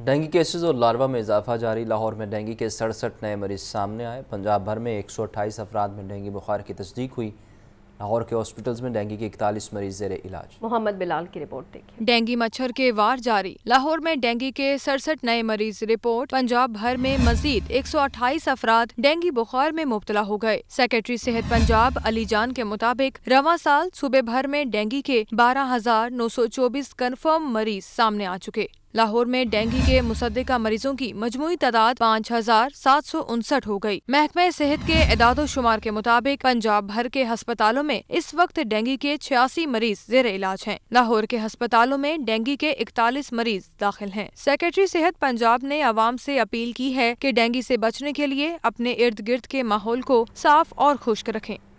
dengue cases और larva में इजाफा जारी लाहौर में डेंगू के सड़सठ नए मरीज सामने आए पंजाब भर में एक सौ अट्ठाईस अफराद में डेंगू बुखार की तस्दीक हुई लाहौर के हॉस्पिटल्स में डेंगू के इकतालीस मरीज जेर इलाज मोहम्मद बिलाल की रिपोर्ट देखिए डेंगू मच्छर के वार जारी लाहौर में डेंगू के सड़सठ नए मरीज रिपोर्ट पंजाब भर में मजीद एक सौ अट्ठाईस अफराद डेंगू बुखार में मुबतला हो गए सेक्रेटरी सेहत पंजाब अली जान के मुताबिक रवा साल सूबे भर में डेंगू के बारह हजार नौ सौ चौबीस कन्फर्म मरीज सामने आ चुके लाहौर में डेंगू के मुसदा मरीजों की मजमू तादाद पाँच हजार सात सौ उनसठ हो गयी महकमे सेहत के इदादो शुमार के मुताबिक पंजाब भर के हस्पतालों में इस वक्त डेंगू के छियासी मरीज जेर इलाज हैं लाहौर के हस्पतालों में डेंगू के इकतालीस मरीज दाखिल है सेक्रेटरी सेहत पंजाब ने आवाम ऐसी अपील की है की डेंगू ऐसी बचने के लिए अपने इर्द गिर्द के माहौल को साफ और खुश्क रखें